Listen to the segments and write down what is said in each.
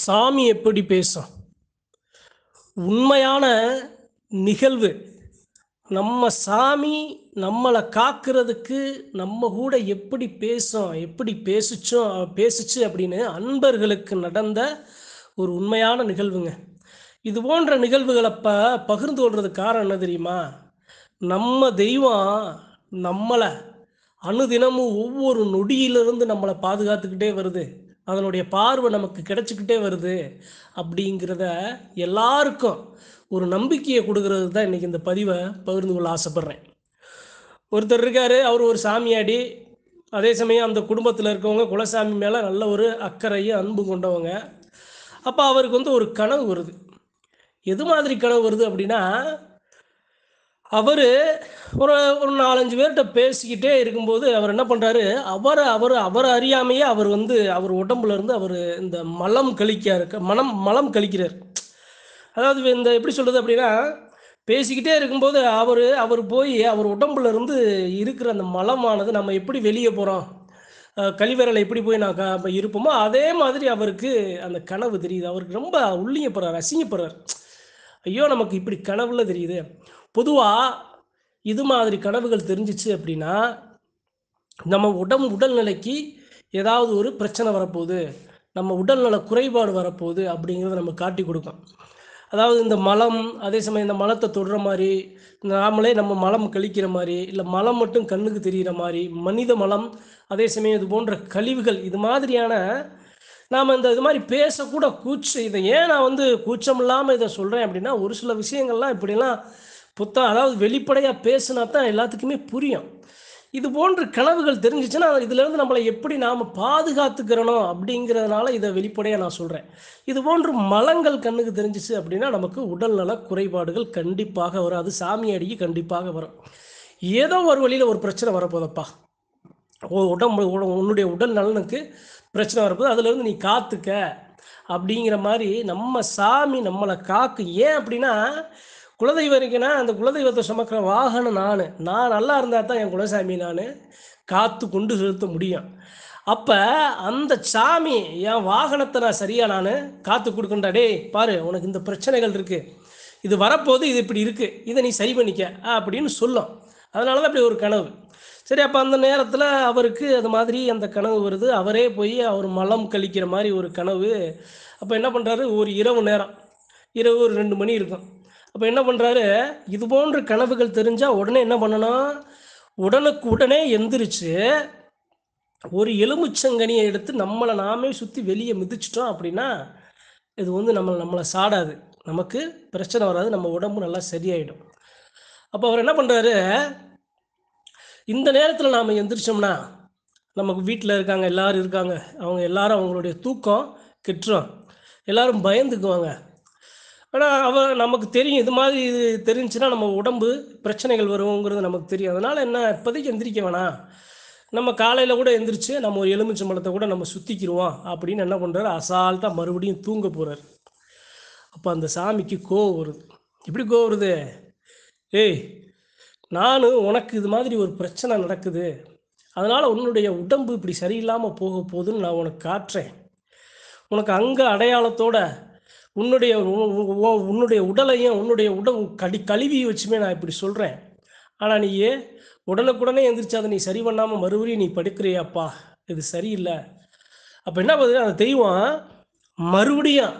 சாமி எப்படி பேசும் உண்மையான நிகழ்வு நம்ம சாமி நம்மளை காக்கிறதுக்கு நம்ம கூட எப்படி பேசும் எப்படி பேசிச்சோம் பேசிச்சு அப்படின்னு அன்பர்களுக்கு நடந்த ஒரு உண்மையான நிகழ்வுங்க இது போன்ற நிகழ்வுகளை ப பகிர்ந்து கொள்றது காரணம் என்ன தெரியுமா நம்ம தெய்வம் நம்மளை அணுதினமும் ஒவ்வொரு நொடியிலிருந்து நம்மளை பாதுகாத்துக்கிட்டே வருது அதனுடைய பார்வை நமக்கு கிடைச்சிக்கிட்டே வருது அப்படிங்கிறத எல்லாருக்கும் ஒரு நம்பிக்கையை கொடுக்கறது தான் இன்றைக்கி இந்த பதிவை பகிர்ந்து கொள்ள ஆசைப்பட்றேன் ஒருத்தர் இருக்கார் அவர் ஒரு சாமியாடி அதே சமயம் அந்த குடும்பத்தில் இருக்கவங்க குலசாமி மேலே நல்ல ஒரு அக்கறையும் அன்பு கொண்டவங்க அப்போ அவருக்கு வந்து ஒரு கனவு வருது எது மாதிரி கனவு வருது அப்படின்னா அவர் ஒரு ஒரு நாலஞ்சு பேர்கிட்ட பேசிக்கிட்டே இருக்கும்போது அவர் என்ன பண்ணுறாரு அவர் அவர் அவர் அறியாமையே அவர் வந்து அவர் உடம்புல இருந்து அவர் இந்த மலம் கழிக்காரு மனம் மலம் கழிக்கிறார் அதாவது இந்த எப்படி சொல்கிறது அப்படின்னா பேசிக்கிட்டே இருக்கும்போது அவர் அவர் போய் அவர் உடம்புல இருந்து இருக்கிற அந்த மலமானது நம்ம எப்படி வெளியே போகிறோம் கழிவறையில் எப்படி போய் நான் இருப்போமோ அதே மாதிரி அவருக்கு அந்த கனவு தெரியுது அவருக்கு ரொம்ப உள்ளிங்கப்படுறார் அசிங்கப்படுறார் ஐயோ நமக்கு இப்படி கனவுல தெரியுது பொதுவாக இது மாதிரி கனவுகள் தெரிஞ்சிச்சு அப்படின்னா நம்ம உடம்பு உடல்நிலைக்கு ஏதாவது ஒரு பிரச்சனை வரப்போகுது நம்ம உடல்நல குறைபாடு வரப்போகுது அப்படிங்கிறத நம்ம காட்டி கொடுக்கும் அதாவது இந்த மலம் அதே சமயம் இந்த மலத்தை தொடுற மாதிரி நாமளே நம்ம மலம் கழிக்கிற மாதிரி இல்லை மலம் மட்டும் கண்ணுக்கு தெரிகிற மாதிரி மனித மலம் அதே சமயம் இது போன்ற கழிவுகள் இது மாதிரியான நாம் இந்த இது மாதிரி பேசக்கூட கூச்சம் இதை ஏன் நான் வந்து கூச்சம் இல்லாமல் இதை சொல்கிறேன் அப்படின்னா ஒரு சில விஷயங்கள்லாம் இப்படிலாம் புத்தா அதாவது வெளிப்படையாக பேசுனா தான் எல்லாத்துக்குமே புரியும் இது போன்ற கனவுகள் தெரிஞ்சிச்சுன்னா இதுலேருந்து நம்மளை எப்படி நாம் பாதுகாத்துக்கிறணும் அப்படிங்கிறதுனால இதை வெளிப்படையாக நான் சொல்கிறேன் இது போன்று மலங்கள் கண்ணுக்கு தெரிஞ்சிச்சு அப்படின்னா நமக்கு உடல்நல குறைபாடுகள் கண்டிப்பாக வரும் அது சாமி அடிக்கு கண்டிப்பாக வரும் ஏதோ ஒரு வழியில் ஒரு பிரச்சனை வரப்போதப்பா உடம்பு உன்னுடைய உடல் நலனுக்கு பிரச்சனை வரப்போது அதுலேருந்து நீ காத்துக்க அப்படிங்கிற மாதிரி நம்ம சாமி நம்மளை காக்கு ஏன் அப்படின்னா குலதெய்வம் இருக்குன்னா அந்த குலதெய்வத்தை சுமக்கிற வாகனம் நான் நான் நல்லா இருந்தால் தான் என் குலசாமி நான் காத்து கொண்டு செலுத்த முடியும் அப்போ அந்த சாமி என் வாகனத்தை நான் சரியாக நான் காத்து கொடுக்குறா டே பாரு உனக்கு இந்த பிரச்சனைகள் இருக்குது இது வரப்போது இது இப்படி இருக்குது இதை நீ சரி பண்ணிக்க அப்படின்னு சொல்லும் அதனால தான் இப்படி ஒரு கனவு சரி அப்போ அந்த நேரத்தில் அவருக்கு அது மாதிரி அந்த கனவு வருது அவரே போய் அவர் மலம் கழிக்கிற மாதிரி ஒரு கனவு அப்போ என்ன பண்ணுறாரு ஒரு இரவு நேரம் இரவு ஒரு ரெண்டு மணி இருக்கும் அப்போ என்ன பண்ணுறாரு இது போன்ற கனவுகள் தெரிஞ்சால் உடனே என்ன பண்ணணும் உடனுக்கு உடனே எந்திரிச்சு ஒரு எலுமிச்சங்கனியை எடுத்து நம்மளை நாமே சுற்றி வெளியே மிதிச்சிட்டோம் அப்படின்னா இது வந்து நம்மளை நம்மளை சாடாது நமக்கு பிரச்சனை வராது நம்ம உடம்பு நல்லா சரியாயிடும் அப்போ அவர் என்ன பண்ணுறாரு இந்த நேரத்தில் நாம் எந்திரிச்சோம்னா நமக்கு வீட்டில் இருக்காங்க எல்லோரும் இருக்காங்க அவங்க எல்லாரும் அவங்களுடைய தூக்கம் கெட்டுரும் எல்லாரும் பயந்துக்குவாங்க ஆனால் அவ நமக்கு தெரியும் இது மாதிரி இது தெரிஞ்சுன்னா நம்ம உடம்பு பிரச்சனைகள் வருவோங்கிறது நமக்கு தெரியும் அதனால் என்ன இப்போதைக்கு எந்திரிக்க வேணாம் நம்ம காலையில் கூட எந்திரிச்சு நம்ம ஒரு எலுமிச்சம்பழத்தை கூட நம்ம சுற்றிக்கிடுவோம் அப்படின்னு என்ன பண்ணுறாரு அசால்ட்டாக மறுபடியும் தூங்க போகிறார் அப்போ அந்த சாமிக்கு கோவம் வருது எப்படி கோவம் வருது ஏய் நான் உனக்கு இது மாதிரி ஒரு பிரச்சனை நடக்குது அதனால் உன்னுடைய உடம்பு இப்படி சரியில்லாமல் போக போகுதுன்னு நான் உனக்கு காட்டுறேன் உனக்கு அங்கே அடையாளத்தோட உன்னுடைய உன்னுடைய உடலையும் உன்னுடைய உடல் கடி கழுவியை வச்சுமே நான் இப்படி சொல்கிறேன் ஆனால் நீ உடனுக்குடனே எந்திரிச்சு அதை நீ சரி பண்ணாமல் மறுபடியும் நீ படுக்கிறியாப்பா இது சரியில்லை அப்போ என்ன பார்த்தீங்கன்னா அந்த தெய்வம் மறுபடியும்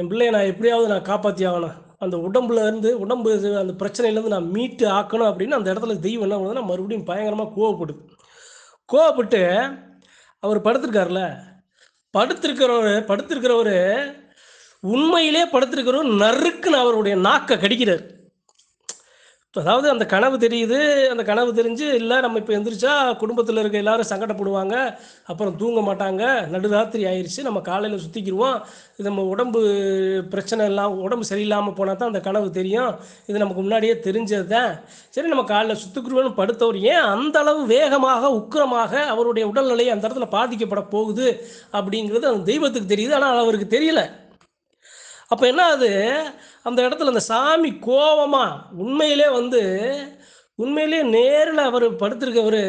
என் பிள்ளைய நான் எப்படியாவது நான் காப்பாற்றி ஆகணும் அந்த உடம்புல இருந்து உடம்பு அந்த பிரச்சனையிலேருந்து நான் மீட்டு ஆக்கணும் அப்படின்னு அந்த இடத்துல தெய்வம் என்ன பண்ணுது மறுபடியும் பயங்கரமாக கோவப்படுது கோவப்பட்டு அவர் படுத்திருக்காருல படுத்திருக்கிறவர் படுத்திருக்கிறவர் உண்மையிலே படுத்திருக்கிறோம் நறுக்குன்னு அவருடைய நாக்கை கடிக்கிறார் அதாவது அந்த கனவு தெரியுது அந்த கனவு தெரிஞ்சு இல்லை நம்ம இப்போ எந்திரிச்சா குடும்பத்தில் இருக்க எல்லாரும் சங்கடப்படுவாங்க அப்புறம் தூங்க மாட்டாங்க நடுராத்திரி ஆயிடுச்சு நம்ம காலையில் சுற்றிக்கிடுவோம் இது நம்ம உடம்பு பிரச்சனை இல்லாமல் உடம்பு சரியில்லாமல் போனால் தான் அந்த கனவு தெரியும் இது நமக்கு முன்னாடியே தெரிஞ்சது தான் சரி நம்ம காலையில் சுற்றுக்குருவன்னு படுத்தவர் ஏன் அந்த அளவு வேகமாக உக்கிரமாக அவருடைய உடல்நிலை அந்த இடத்துல பாதிக்கப்பட போகுது அப்படிங்கிறது அந்த தெய்வத்துக்கு தெரியுது ஆனால் அவருக்கு தெரியல அப்போ என்ன அது அந்த இடத்துல அந்த சாமி கோபமா உண்மையிலே வந்து உண்மையிலே நேரில் அவர் படுத்திருக்கவர்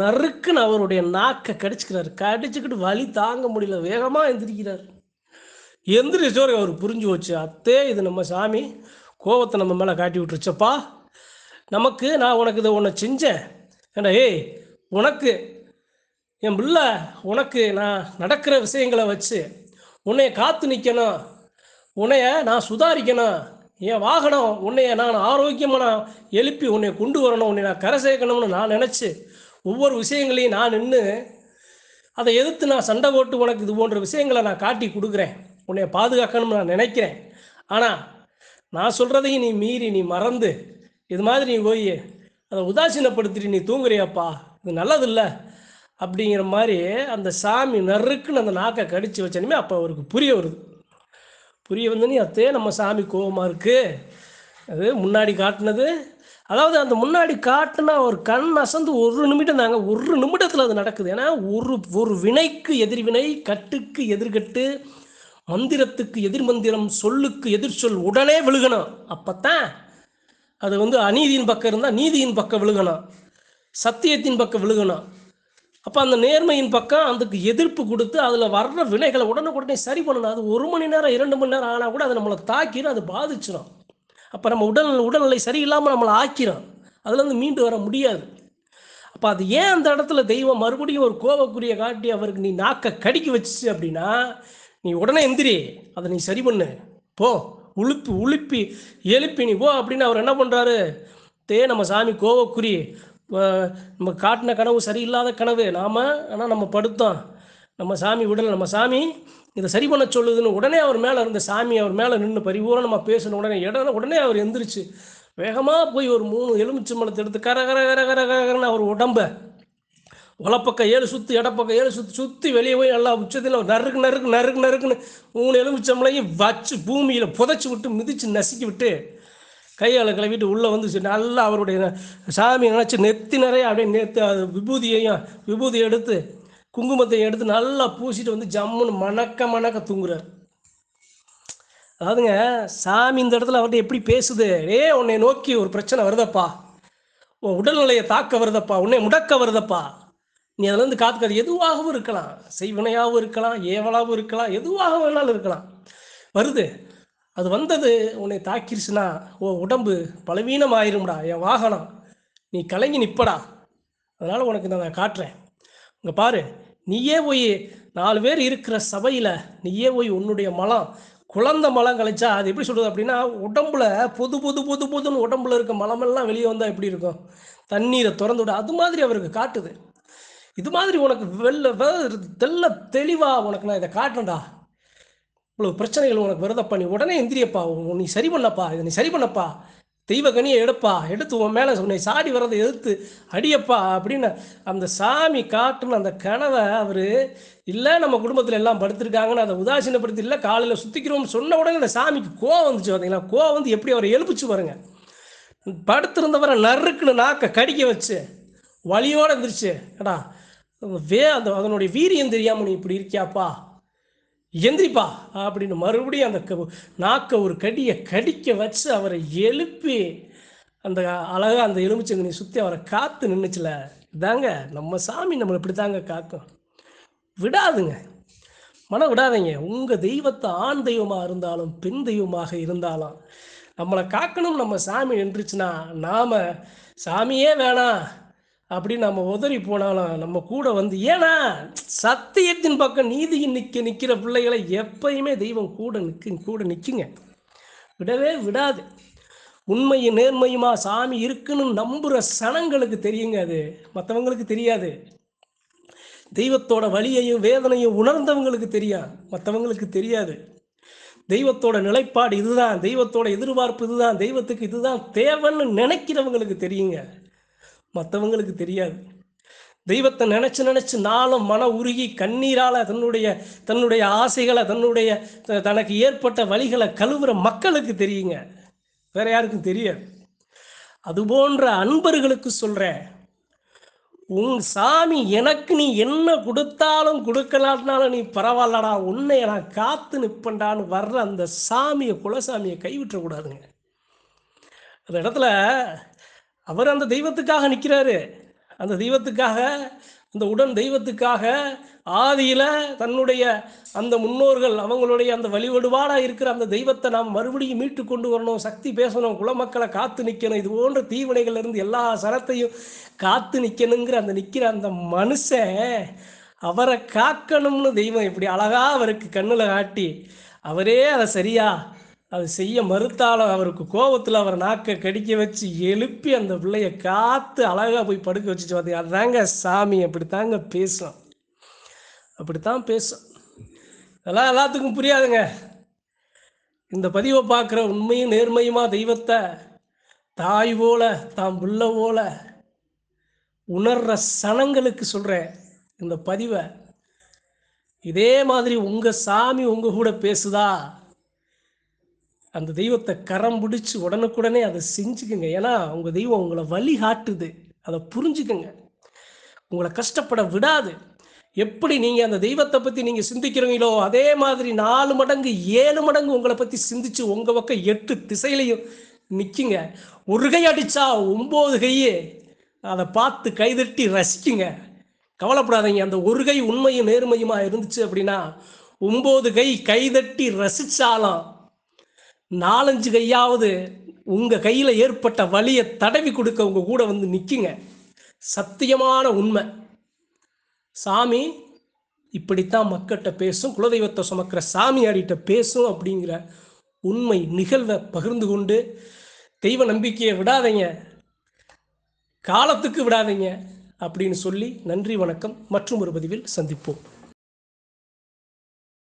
நறுக்குன்னு அவருடைய நாக்கை கடிச்சுக்கிறார் கடிச்சுக்கிட்டு வலி தாங்க முடியல வேகமாக எந்திரிக்கிறார் எந்திரிச்சோரு அவர் புரிஞ்சு வச்சு அத்தே இது நம்ம சாமி கோபத்தை நம்ம மேலே காட்டி விட்டுருச்சப்பா நமக்கு நான் உனக்கு இதை ஒன்று செஞ்சேன் ஏண்டா ஏய் உனக்கு என் பிள்ளை உனக்கு நான் நடக்கிற விஷயங்களை வச்சு உன்னைய காத்து நிற்கணும் உன்னைய நான் சுதாரிக்கணும் என் வாகனம் உன்னைய நான் ஆரோக்கியமாக நான் எழுப்பி உன்னை கொண்டு வரணும் உன்னை நான் கரை சேர்க்கணும்னு நான் நினச்சி ஒவ்வொரு விஷயங்களையும் நான் நின்று அதை எதிர்த்து நான் சண்டை போட்டு உனக்கு இது போன்ற விஷயங்களை நான் காட்டி கொடுக்குறேன் உன்னைய பாதுகாக்கணும்னு நான் நினைக்கிறேன் ஆனால் நான் சொல்கிறதையும் நீ மீறி நீ மறந்து இது மாதிரி நீ போய் அதை உதாசீனப்படுத்திட்டு நீ தூங்குறியாப்பா இது நல்லதில்லை அப்படிங்கிற மாதிரி அந்த சாமி நறுக்குன்னு அந்த நாக்கை கடித்து வச்சனுமே அப்போ அவருக்கு புரிய வருது புரிய வந்தோன்னே அத்தே நம்ம சாமி கோபமாக இருக்குது அது முன்னாடி காட்டினது அதாவது அந்த முன்னாடி காட்டினா ஒரு கண் அசந்து ஒரு நிமிடம் தாங்க ஒரு நிமிடத்தில் அது நடக்குது ஏன்னா ஒரு ஒரு வினைக்கு எதிர்வினை கட்டுக்கு எதிர்கட்டு மந்திரத்துக்கு எதிர் மந்திரம் சொல்லுக்கு எதிர் சொல் உடனே விழுகணும் அப்போத்தான் அது வந்து அநீதியின் பக்கம் இருந்தால் நீதியின் பக்கம் விழுகணும் சத்தியத்தின் பக்கம் விழுகணும் அப்போ அந்த நேர்மையின் பக்கம் அதுக்கு எதிர்ப்பு கொடுத்து அதில் வர்ற விலைகளை உடனுக்குடனே சரி பண்ணணும் அது ஒரு மணி நேரம் இரண்டு மணி நேரம் ஆனால் கூட அது நம்மளை தாக்கிடும் அது பாதிச்சிடும் அப்போ நம்ம உடல் உடல்நிலை சரியில்லாமல் நம்மளை ஆக்கிடும் அதுலேருந்து மீண்டு வர முடியாது அப்போ அது ஏன் அந்த இடத்துல தெய்வம் மறுபடியும் ஒரு கோபக்குரிய காட்டி அவருக்கு நீ நாக்கை கடிக்கி வச்சு அப்படின்னா நீ உடனே எந்திரி அதை நீ சரி பண்ணு போ உளுப்பு உளுப்பி எழுப்பி நீ போ அப்படின்னு அவர் என்ன பண்ணுறாரு தே நம்ம சாமி கோவக்குறி இப்போ நம்ம காட்டின கனவு சரியில்லாத கனவு நாம் ஆனால் நம்ம படுத்தோம் நம்ம சாமி விடலை நம்ம சாமி இதை சரி பண்ண சொல்லுதுன்னு உடனே அவர் மேலே இருந்த சாமி அவர் மேலே நின்று பரிபூரம் நம்ம பேசணும் உடனே இடம் உடனே அவர் எந்திரிச்சு வேகமாக போய் ஒரு மூணு எலுமிச்சு மலத்தை எடுத்து கர கர கர கர கரன்னு அவர் உடம்ப உலப்பக்கம் ஏழு சுற்றி இடப்பக்கம் ஏழு சுற்றி சுற்றி வெளியே போய் நல்லா உச்சத்தில் நறுக்கு நறுக்கு நறுக்கு நறுக்குன்னு மூணு எலுமிச்சம்பளையும் வச்சு பூமியில் புதைச்சி விட்டு மிதித்து நசுக்கி விட்டு கையால் கிளம்பிட்டு உள்ளே வந்து நல்லா அவருடைய சாமியை நினச்சி நெத்தி நிறைய அப்படியே நேற்று அது விபூதியையும் விபூதியை எடுத்து குங்குமத்தையும் எடுத்து நல்லா பூசிட்டு வந்து ஜம்முன்னு மணக்க மணக்க தூங்குறார் அதாவதுங்க சாமி இந்த இடத்துல அவர்கிட்ட எப்படி பேசுது ஏ உன்னை நோக்கி ஒரு பிரச்சனை வருதப்பா உன் உடல்நிலையை தாக்க வருதப்பா உன்னை முடக்க வருதப்பா நீ அதிலேருந்து காத்துக்காது எதுவாகவும் இருக்கலாம் செய்வினையாகவும் இருக்கலாம் ஏவலாகவும் இருக்கலாம் எதுவாக வேணாலும் இருக்கலாம் வருது அது வந்தது உன்னை தாக்கிருச்சுன்னா ஓ உடம்பு பலவீனம் ஆயிரும்டா என் வாகனம் நீ கலங்கி நிற்படா அதனால் உனக்கு நான் காட்டுறேன் இங்கே பாரு நீயே போய் நாலு பேர் இருக்கிற சபையில் நீயே போய் உன்னுடைய மலம் குழந்த மலம் கழிச்சா அது எப்படி சொல்கிறது அப்படின்னா உடம்புல பொது பொது பொது பொதுன்னு உடம்புல இருக்க மலமெல்லாம் வெளியே வந்தால் எப்படி இருக்கும் தண்ணீரை திறந்து விட அது மாதிரி அவருக்கு காட்டுது இது மாதிரி உனக்கு வெளில தெல்ல தெளிவாக உனக்கு நான் இதை காட்டுறேன்டா இவ்வளவு பிரச்சனைகள் உனக்கு வருதப்பா நீ உடனே எந்திரியப்பா நீ சரி பண்ணப்பா இதை நீ சரி பண்ணப்பா தெய்வ கனியை எடுப்பா எடுத்து உன் மேலே உன்னை சாடி வர்றதை எதிர்த்து அடியப்பா அப்படின்னு அந்த சாமி காட்டுன்னு அந்த கனவை அவர் இல்லை நம்ம குடும்பத்தில் எல்லாம் படுத்திருக்காங்கன்னு அதை உதாசீனப்படுத்தி இல்லை காலையில் சுற்றிக்கிறோம்னு சொன்ன உடனே அந்த சாமிக்கு கோவம் வந்துச்சு பார்த்தீங்களா கோவம் வந்து எப்படி அவரை எழுப்பிச்சு பாருங்க படுத்திருந்தவரை நறுக்குன்னு நாக்கை கடிக்க வச்சு வழியோடு இருந்துருச்சு கடா வே அந்த அதனுடைய வீரியம் தெரியாமல் நீ இப்படி இருக்கியாப்பா எந்திரிப்பா அப்படின்னு மறுபடியும் அந்த நாக்கை ஒரு கடியை கடிக்க வச்சு அவரை எழுப்பி அந்த அழகாக அந்த எலுமிச்சங்கனி சுற்றி அவரை காத்து நின்றுச்சுல தாங்க நம்ம சாமி நம்மளை இப்படி தாங்க காக்கும் விடாதுங்க மனம் விடாதீங்க உங்கள் தெய்வத்தை ஆண் தெய்வமாக இருந்தாலும் பெண் தெய்வமாக இருந்தாலும் நம்மளை காக்கணும் நம்ம சாமி நின்றுச்சுன்னா நாம் சாமியே வேணாம் அப்படின்னு நம்ம உதறி போனாலும் நம்ம கூட வந்து ஏன்னா சத்தியத்தின் பக்கம் நீதியின் நிற்க நிற்கிற பிள்ளைகளை எப்பயுமே தெய்வம் கூட நிற்கு கூட நிற்குங்க விடவே விடாது உண்மையும் நேர்மையுமா சாமி இருக்குன்னு நம்புகிற சனங்களுக்கு தெரியுங்க அது மற்றவங்களுக்கு தெரியாது தெய்வத்தோட வழியையும் வேதனையும் உணர்ந்தவங்களுக்கு தெரியும் மற்றவங்களுக்கு தெரியாது தெய்வத்தோட நிலைப்பாடு இதுதான் தெய்வத்தோட எதிர்பார்ப்பு இதுதான் தெய்வத்துக்கு இதுதான் தேவைன்னு நினைக்கிறவங்களுக்கு தெரியுங்க மற்றவங்களுக்கு தெரியாது தெய்வத்தை நினச்சி நினச்சி நாளும் மன உருகி கண்ணீரால் தன்னுடைய தன்னுடைய ஆசைகளை தன்னுடைய தனக்கு ஏற்பட்ட வழிகளை கழுவுற மக்களுக்கு தெரியுங்க வேற யாருக்கும் தெரியாது அதுபோன்ற அன்பர்களுக்கு சொல்கிறேன் உன் சாமி எனக்கு நீ என்ன கொடுத்தாலும் கொடுக்கலாட்டினாலும் நீ பரவாயில்லடா உன்னை நான் காத்து நிற்பண்டான்னு வர்ற அந்த சாமியை குலசாமியை கைவிட்டக்கூடாதுங்க அந்த இடத்துல அவர் அந்த தெய்வத்துக்காக நிற்கிறாரு அந்த தெய்வத்துக்காக அந்த உடன் தெய்வத்துக்காக ஆதியில தன்னுடைய அந்த முன்னோர்கள் அவங்களுடைய அந்த வழிவடுபாடாக இருக்கிற அந்த தெய்வத்தை நாம் மறுபடியும் மீட்டு கொண்டு வரணும் சக்தி பேசணும் குலமக்களை காத்து நிற்கணும் இது போன்ற தீவினைகள்லேருந்து இருந்து எல்லா சரத்தையும் காத்து நிற்கணுங்கிற அந்த நிற்கிற அந்த மனுஷன் அவரை காக்கணும்னு தெய்வம் இப்படி அழகா அவருக்கு கண்ணில் காட்டி அவரே அதை சரியா அது செய்ய மறுத்தால் அவருக்கு கோபத்தில் அவர் நாக்கை கடிக்க வச்சு எழுப்பி அந்த பிள்ளைய காத்து அழகாக போய் படுக்க வச்சுட்டு பார்த்தீங்க அதுதாங்க சாமி அப்படித்தாங்க பேசும் அப்படித்தான் பேசும் அதெல்லாம் எல்லாத்துக்கும் புரியாதுங்க இந்த பதிவை பார்க்குற உண்மையும் நேர்மையுமா தெய்வத்தை தாய் போல தாம் புள்ள போல உணர்ற சனங்களுக்கு சொல்கிறேன் இந்த பதிவை இதே மாதிரி உங்கள் சாமி உங்கள் கூட பேசுதா அந்த தெய்வத்தை கரம் பிடிச்சி உடனுக்குடனே அதை செஞ்சுக்குங்க ஏன்னா உங்கள் தெய்வம் உங்களை வழி காட்டுது அதை புரிஞ்சுக்குங்க உங்களை கஷ்டப்பட விடாது எப்படி நீங்கள் அந்த தெய்வத்தை பற்றி நீங்கள் சிந்திக்கிறீங்களோ அதே மாதிரி நாலு மடங்கு ஏழு மடங்கு உங்களை பற்றி சிந்திச்சு உங்கள் பக்கம் எட்டு திசையிலையும் நிற்குங்க ஒரு கை அடித்தா ஒம்பது கையே அதை பார்த்து கைதட்டி ரசிக்குங்க கவலைப்படாதீங்க அந்த ஒரு கை உண்மையும் நேர்மையுமா இருந்துச்சு அப்படின்னா ஒம்பது கை கைதட்டி ரசித்தாலும் நாலஞ்சு கையாவது உங்கள் கையில் ஏற்பட்ட வழியை தடவி கொடுக்க உங்கள் கூட வந்து நிற்குங்க சத்தியமான உண்மை சாமி இப்படித்தான் மக்கள்கிட்ட பேசும் குலதெய்வத்தை சுமக்கிற சாமியாரிகிட்ட பேசும் அப்படிங்கிற உண்மை நிகழ்வை பகிர்ந்து கொண்டு தெய்வ நம்பிக்கையை விடாதீங்க காலத்துக்கு விடாதீங்க அப்படின்னு சொல்லி நன்றி வணக்கம் மற்றும் ஒரு பதிவில் சந்திப்போம்